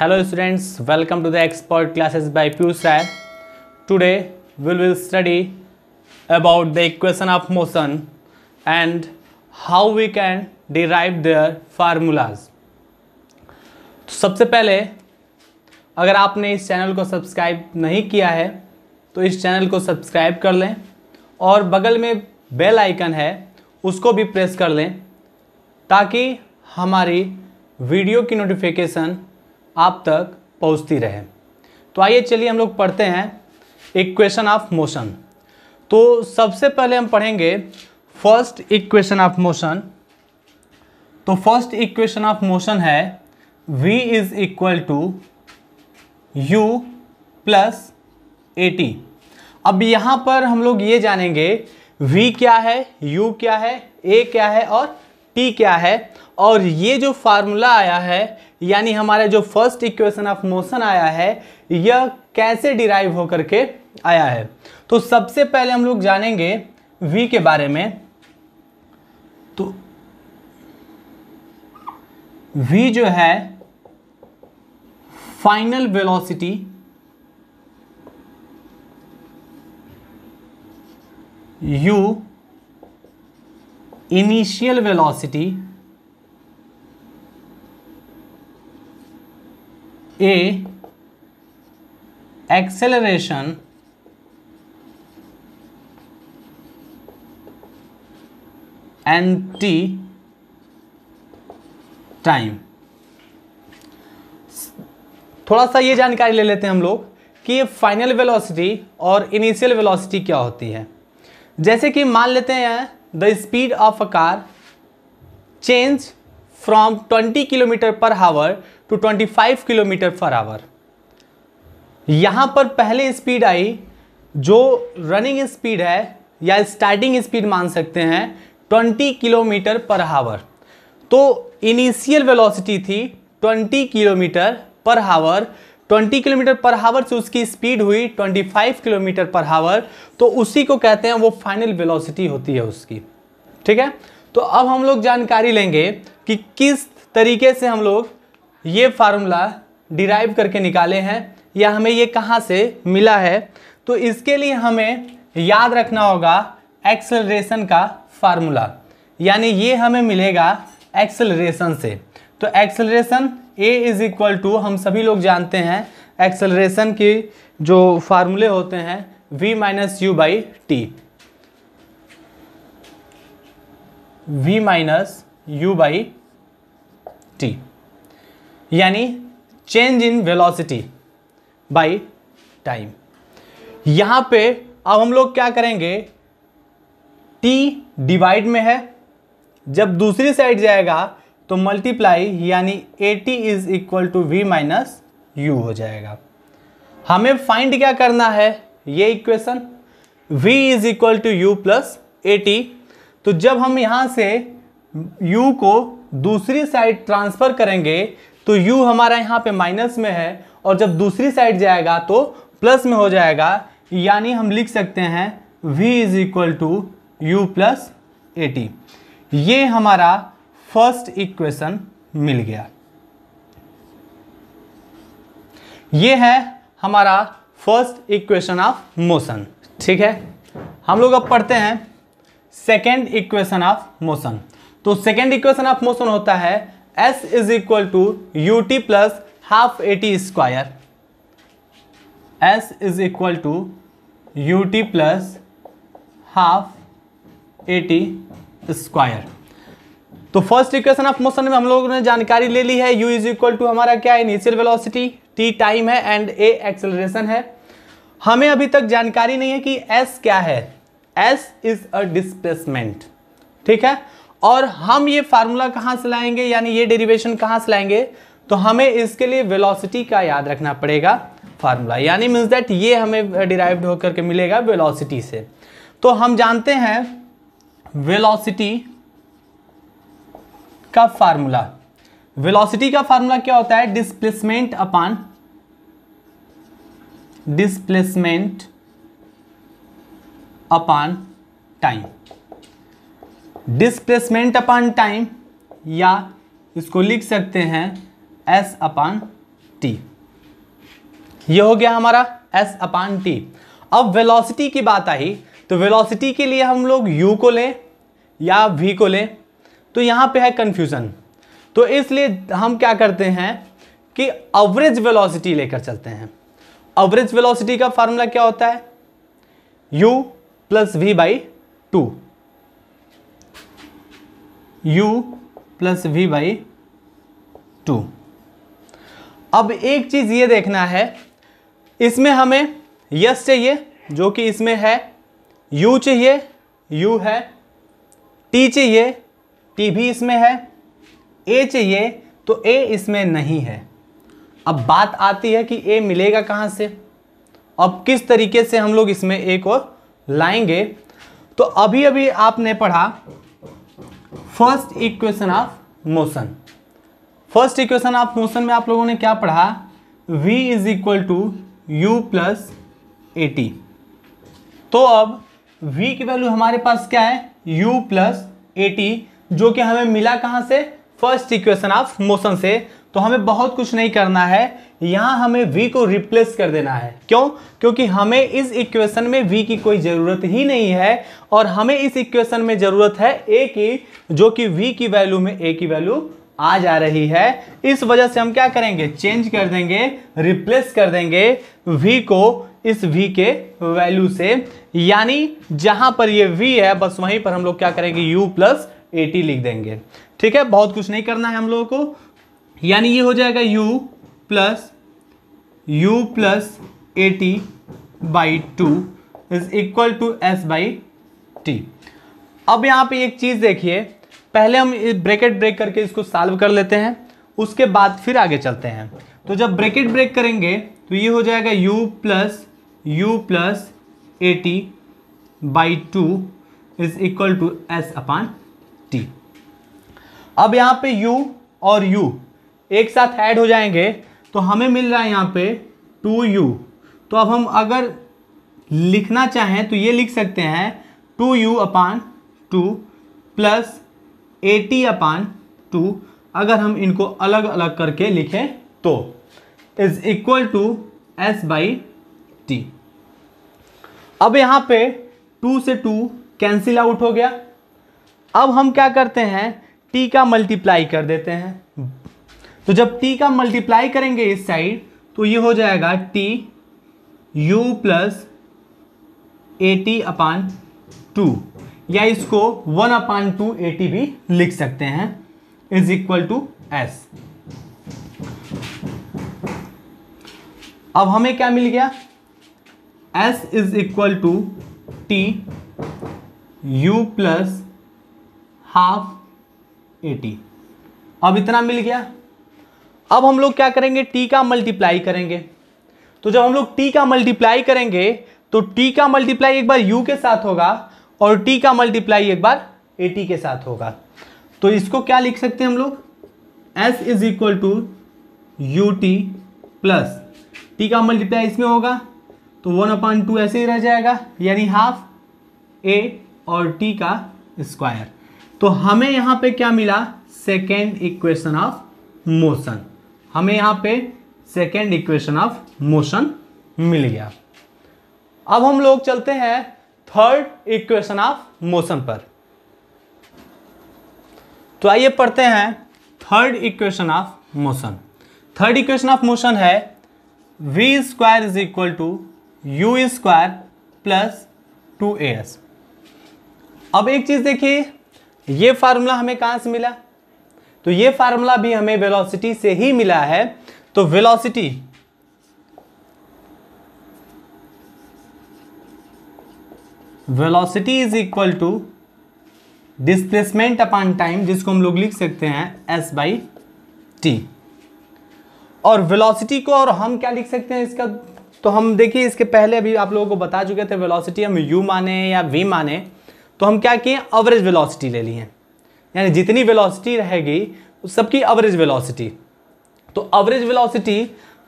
hello students welcome to the expert classes by Piyush Rai today we will study about the equation of motion and how we can derive their formulas सबसे पहले अगर आपने इस channel को subscribe नहीं किया है तो इस चैनल को सब्सक्राइब कर लें और बगल में बेल आइकन है उसको भी प्रेस कर लें ताकि हमारी वीडियो की नोटिफिकेशन आप तक पहुंचती रहे तो आइए चलिए हम लोग पढ़ते हैं इक्वेशन ऑफ मोशन तो सबसे पहले हम पढ़ेंगे फर्स्ट इक्वेशन ऑफ मोशन तो फर्स्ट इक्वेशन ऑफ मोशन है v is equal to you plus A T अब यहाँ पर हम लोग ये जानेंगे v क्या है u क्या है a क्या है और टी क्या है और ये जो फार्मूला आया है यानी हमारा जो फर्स्ट इक्वेशन ऑफ मोशन आया है यह कैसे डिराइव होकर के आया है तो सबसे पहले हम लोग जानेंगे वी के बारे में तो वी जो है final velocity U initial velocity A acceleration and T time थोड़ा सा ये जानकारी ले लेते हैं हम लोग कि ये फाइनल वेलोसिटी और इनिशियल वेलोसिटी क्या होती है जैसे कि मान लेते हैं the speed of a car change from 20 kilometre per hour to 25 kilometre per hour यहाँ पर पहले स्पीड आई जो रनिंग स्पीड है या स्टार्टिंग स्पीड मान सकते हैं 20 किलोमीटर पर हावर तो इनिशियल वेलोसिटी थी 20 किलोमीटर पर हावर 20 किलोमीटर पर हावर से उसकी स्पीड हुई 25 किलोमीटर पर हावर तो उसी को कहते हैं वो फाइनल वेलोसिटी होती है उसकी ठीक है तो अब हम लोग जानकारी लेंगे कि किस तरीके से हम लोग ये फार्मूला डिराइव करके निकाले हैं या हमें ये कहाँ से मिला है तो इसके लिए हमें याद रखना होगा एक्सेलरेशन का फार्मूला यानी ये हमें मिलेगा एक्सेलरेशन से तो acceleration A is equal to हम सभी लोग जानते हैं एक्सेलरेशन की जो फार्मूले होते हैं V minus you by T v minus you by T यानी change in velocity by time यहां पे अब हम लोग क्या करेंगे टी डिवाइड में है जब दूसरी साइड जाएगा तो मल्टीप्लाई यानी A T is equal to we minus U हो जाएगा हमें फाइंड क्या करना है ये equation v is equal to you plus A T तो जब हम यहाँ से u को दूसरी साइड ट्रांसफ़र करेंगे तो u हमारा यहाँ पे माइनस में है और जब दूसरी साइड जाएगा तो प्लस में हो जाएगा यानी हम लिख सकते हैं v is equal to you plus A T ये हमारा फर्स्ट इक्वेशन मिल गया ये है हमारा फर्स्ट इक्वेशन ऑफ मोशन ठीक है हम लोग अब पढ़ते हैं सेकेंड इक्वेशन ऑफ मोशन तो सेकेंड इक्वेशन ऑफ मोशन होता है S is equal to U T plus half A T square S is equal to U T plus half A T square तो फर्स्ट इक्वेशन ऑफ मोशन में हम लोगों ने जानकारी ले ली है u इज इक्वल टू हमारा क्या है इनिशियल वेलोसिटी t टाइम है एंड a एक्सेलरेशन है हमें अभी तक जानकारी नहीं है कि s क्या है एस इज अ डिस्प्लेसमेंट ठीक है और हम ये फार्मूला कहाँ से लाएंगे यानी ये डेरिवेशन कहाँ से लाएंगे तो हमें इसके लिए वेलोसिटी का याद रखना पड़ेगा फार्मूला यानी मीन्स दैट ये हमें डिराइव होकर के मिलेगा वेलोसिटी से तो हम जानते हैं वेलोसिटी का फार्मूला वेलोसिटी का फार्मूला क्या होता है displacement upon displacement upon time displacement upon time या इसको लिख सकते हैं एस अपान टी ये हो गया हमारा एस अपान टी अब वेलोसिटी की बात आई तो वेलोसिटी के लिए हम लोग यू को लें या वी को लें तो यहाँ पे है कन्फ्यूज़न तो इसलिए हम क्या करते हैं कि एवरेज वेलोसिटी लेकर चलते हैं एवरेज वेलोसिटी का फार्मूला क्या होता है u plus v by two you plus v by two अब एक चीज़ ये देखना है इसमें हमें यस चाहिए जो कि इसमें है यू चाहिए यू है टी चाहिए टी भी इसमें है ए चाहिए तो ए इसमें नहीं है अब बात आती है कि ए मिलेगा कहाँ से अब किस तरीके से हम लोग इसमें ए को लाएंगे तो अभी अभी आपने पढ़ा first equation of motion first equation of motion में आप लोगों ने क्या पढ़ा v is equal to you plus a तो अब v की वैल्यू हमारे पास क्या है u प्लस ए जो कि हमें मिला कहां से फर्स्ट इक्वेशन ऑफ मोशन से तो हमें बहुत कुछ नहीं करना है यहां हमें v को रिप्लेस कर देना है क्यों क्योंकि हमें इस इक्वेशन में v की कोई ज़रूरत ही नहीं है और हमें इस इक्वेशन में ज़रूरत है a की जो कि v की वैल्यू में a की वैल्यू आ जा रही है इस वजह से हम क्या करेंगे चेंज कर देंगे रिप्लेस कर देंगे v को इस v के वैल्यू से यानी जहां पर ये v है बस वहीं पर हम लोग क्या करेंगे u प्लस टी लिख देंगे ठीक है बहुत कुछ नहीं करना है हम लोगों को यानी ये हो जाएगा u plus u plus A t by two is equal to s by t अब यहाँ पे एक चीज़ देखिए पहले हम ब्रैकेट ब्रेक करके इसको सॉल्व कर लेते हैं उसके बाद फिर आगे चलते हैं तो जब ब्रैकेट ब्रेक करेंगे तो ये हो जाएगा u plus u plus A t by two is equal to s upon t अब यहाँ पे u और u एक साथ ऐड हो जाएंगे तो हमें मिल रहा है यहाँ पे टू यू तो अब हम अगर लिखना चाहें तो ये लिख सकते हैं two u upon two plus t upon two अगर हम इनको अलग अलग करके लिखें तो is equal to s by t अब यहाँ पे टू से टू कैंसिल आउट हो गया अब हम क्या करते हैं टी का मल्टीप्लाई कर देते हैं तो जब t का मल्टीप्लाई करेंगे इस साइड तो ये हो जाएगा t u प्लस ए टी अपान टू या इसको one upon two a t भी लिख सकते हैं इज इक्वल टू एस अब हमें क्या मिल गया s is equal to t u plus half A T अब इतना मिल गया अब हम लोग क्या करेंगे टी का मल्टीप्लाई करेंगे तो जब हम लोग टी का मल्टीप्लाई करेंगे तो टी का मल्टीप्लाई एक बार यू के साथ होगा और टी का मल्टीप्लाई एक बार ए टी के साथ होगा तो इसको क्या लिख सकते हैं हम लोग s is equal to U T plus t का मल्टीप्लाई इसमें होगा तो वन अपॉन टू ऐसे ही रह जाएगा यानी हाफ ए और टी का स्क्वायर तो हमें यहां पे क्या मिला सेकेंड इक्वेशन ऑफ मोशन हमें यहाँ पे सेकेंड इक्वेशन ऑफ मोशन मिल गया अब हम लोग चलते हैं थर्ड इक्वेशन ऑफ मोशन पर तो आइए पढ़ते हैं third equation of motion third equation of motion है v square is equal to u square plus two a s अब एक चीज़ देखिए ये फार्मूला हमें कहाँ से मिला तो ये फार्मूला भी हमें वेलोसिटी से ही मिला है तो velocity velocity is equal to displacement upon time जिसको हम लोग लिख सकते हैं एस बाई टी और वेलोसिटी को और हम क्या लिख सकते हैं इसका तो हम देखिए इसके पहले अभी आप लोगों को बता चुके थे वेलोसिटी हम यू माने या वी माने तो हम क्या किए एवरेज वेलोसिटी ले लिए यानी जितनी वेलोसिटी रहेगी उस सबकी एवरेज वेलोसिटी तो एवरेज वेलोसिटी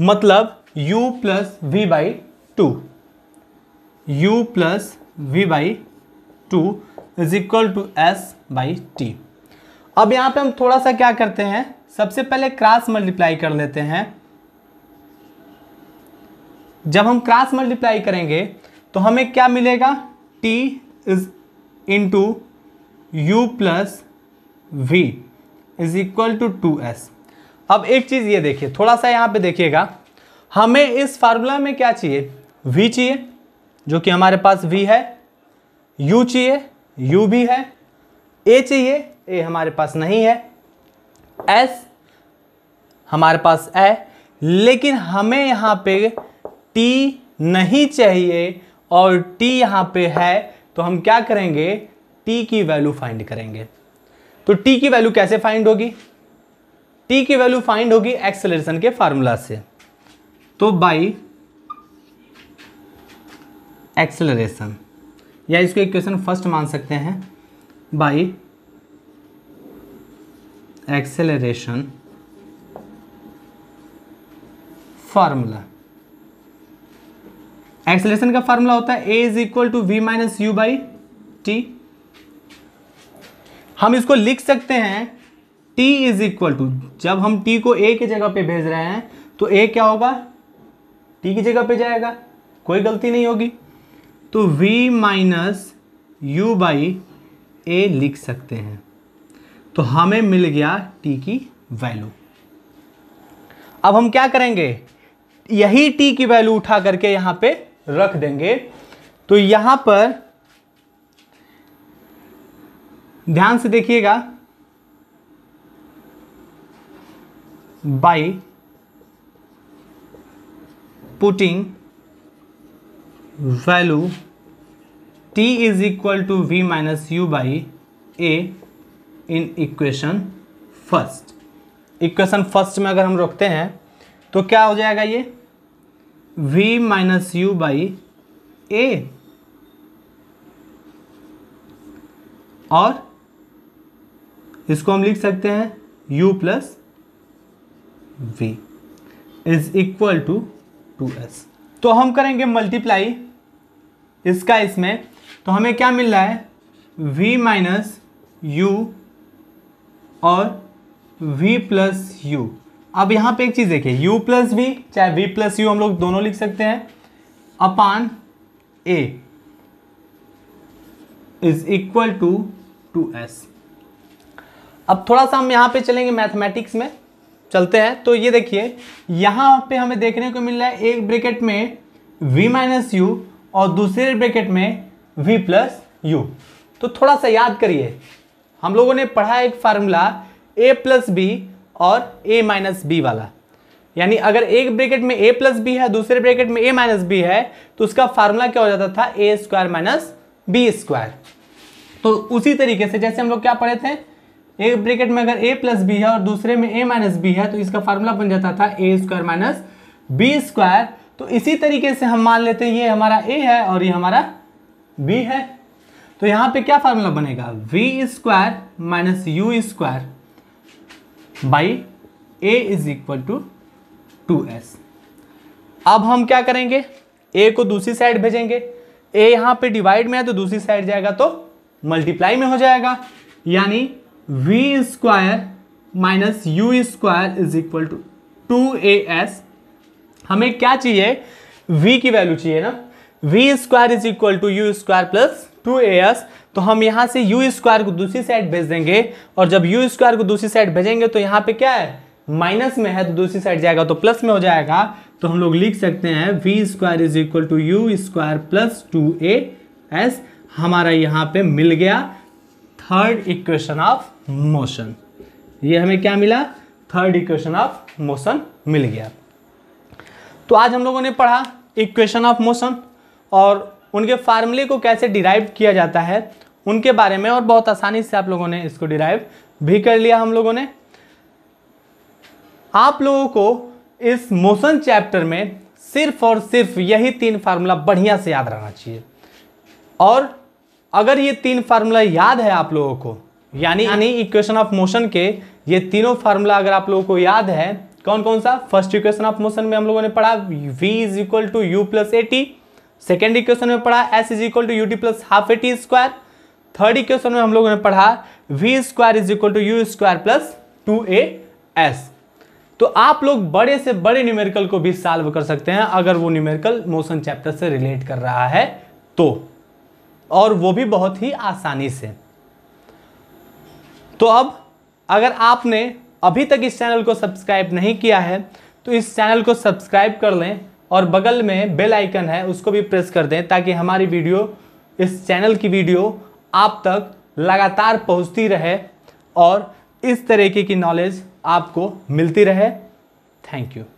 मतलब u plus v by two you plus v by two is equal to s by t अब यहां पे हम थोड़ा सा क्या करते हैं सबसे पहले क्रॉस मल्टीप्लाई कर लेते हैं जब हम क्रॉस मल्टीप्लाई करेंगे तो हमें क्या मिलेगा t is into u plus v is equal to two s अब एक चीज़ ये देखिए थोड़ा सा यहाँ पे देखिएगा हमें इस फार्मूला में क्या चाहिए वी चाहिए जो कि हमारे पास वी है यू चाहिए यू भी है ए चाहिए ए हमारे पास नहीं है एस हमारे पास है लेकिन हमें यहाँ पे टी नहीं चाहिए और टी यहाँ पे है तो हम क्या करेंगे टी की वैल्यू फाइंड करेंगे तो टी की वैल्यू कैसे फाइंड होगी टी की वैल्यू फाइंड होगी एक्सेलरेशन के फार्मूला से तो बाई एक्सेलरेशन या इसको इक्वेशन फर्स्ट मान सकते हैं बाई एक्सेलरेशन फार्मूला एक्सेलरेशन का फार्मूला होता है a is equal to we minus you by t हम इसको लिख सकते हैं t इज इक्वल टू जब हम t को a की जगह पे भेज रहे हैं तो a क्या होगा t की जगह पे जाएगा कोई गलती नहीं होगी तो v minus you by a लिख सकते हैं तो हमें मिल गया t की वैल्यू अब हम क्या करेंगे यही t की वैल्यू उठा करके यहाँ पे रख देंगे तो यहाँ पर ध्यान से देखिएगा by putting value t is equal to we minus you by a in equation first equation first में अगर हम रोकते हैं तो क्या हो जाएगा ये v minus you by a और इसको हम लिख सकते हैं u plus v is equal to two s तो हम करेंगे मल्टीप्लाई इसका इसमें तो हमें क्या मिल रहा है v माइनस यू और v प्लस यू अब यहाँ पे एक चीज़ देखिए u प्लस वी चाहे v प्लस यू हम लोग दोनों लिख सकते हैं upon a is equal to two s अब थोड़ा सा हम यहाँ पे चलेंगे मैथमेटिक्स में चलते हैं तो ये देखिए यहाँ पे हमें देखने को मिल रहा है एक ब्रैकेट में v माइनस यू और दूसरे ब्रैकेट में v प्लस यू तो थोड़ा सा याद करिए हम लोगों ने पढ़ा एक फार्मूला ए प्लस बी और ए माइनस बी वाला यानी अगर एक ब्रैकेट में ए प्लस बी है दूसरे ब्रैकेट में ए माइनस बी है तो उसका फार्मूला क्या हो जाता था a square minus b square तो उसी तरीके से जैसे हम लोग क्या पढ़े थे एक ब्रेकेट में अगर ए प्लस बी है और दूसरे में ए माइनस बी है तो इसका फार्मूला बन जाता था a square minus b square तो इसी तरीके से हम मान लेते हैं ये हमारा ए है और ये हमारा बी है तो यहाँ पे क्या फार्मूला बनेगा v square minus u square by a is equal to two s अब हम क्या करेंगे ए को दूसरी साइड भेजेंगे ए यहाँ पे डिवाइड में है तो दूसरी साइड जाएगा तो मल्टीप्लाई में हो जाएगा यानी v square minus u square is equal to two a s हमें क्या चाहिए v की वैल्यू चाहिए ना v square is equal to u square plus two a s तो हम यहाँ से यू स्क्वायर को दूसरी साइड भेज देंगे और जब यू स्क्वायर को दूसरी साइड भेजेंगे तो यहाँ पे क्या है माइनस में है तो दूसरी साइड जाएगा तो प्लस में हो जाएगा तो हम लोग लिख सकते हैं v square is equal to u square plus two a s हमारा यहाँ पे मिल गया थर्ड इक्वेशन ऑफ मोशन ये हमें क्या मिला थर्ड इक्वेशन ऑफ मोशन मिल गया तो आज हम लोगों ने पढ़ा इक्वेशन ऑफ मोशन और उनके फार्मूले को कैसे डिराइव किया जाता है उनके बारे में और बहुत आसानी से आप लोगों ने इसको डिराइव भी कर लिया हम लोगों ने आप लोगों को इस मोशन चैप्टर में सिर्फ और सिर्फ यही तीन फार्मूला बढ़िया से याद रहना चाहिए और अगर ये तीन फार्मूला याद है आप लोगों को यानी यानी इक्वेशन ऑफ मोशन के ये तीनों फार्मूला अगर आप लोगों को याद है कौन कौन सा फर्स्ट इक्वेशन ऑफ मोशन में हम लोगों ने पढ़ा v is equal to you plus A t second equation में पढ़ा s is equal to U T plus half A T square third equation में हम लोगों ने पढ़ा v square is equal to u square plus two a s तो आप लोग बड़े से बड़े न्यूमेरिकल को भी सॉल्व कर सकते हैं अगर वो न्यूमेरिकल मोशन चैप्टर से रिलेट कर रहा है तो और वो भी बहुत ही आसानी से तो अब अगर आपने अभी तक इस चैनल को सब्सक्राइब नहीं किया है तो इस चैनल को सब्सक्राइब कर लें और बगल में बेल आइकन है उसको भी प्रेस कर दें ताकि हमारी वीडियो इस चैनल की वीडियो आप तक लगातार पहुंचती रहे और इस तरीके की नॉलेज आपको मिलती रहे थैंक यू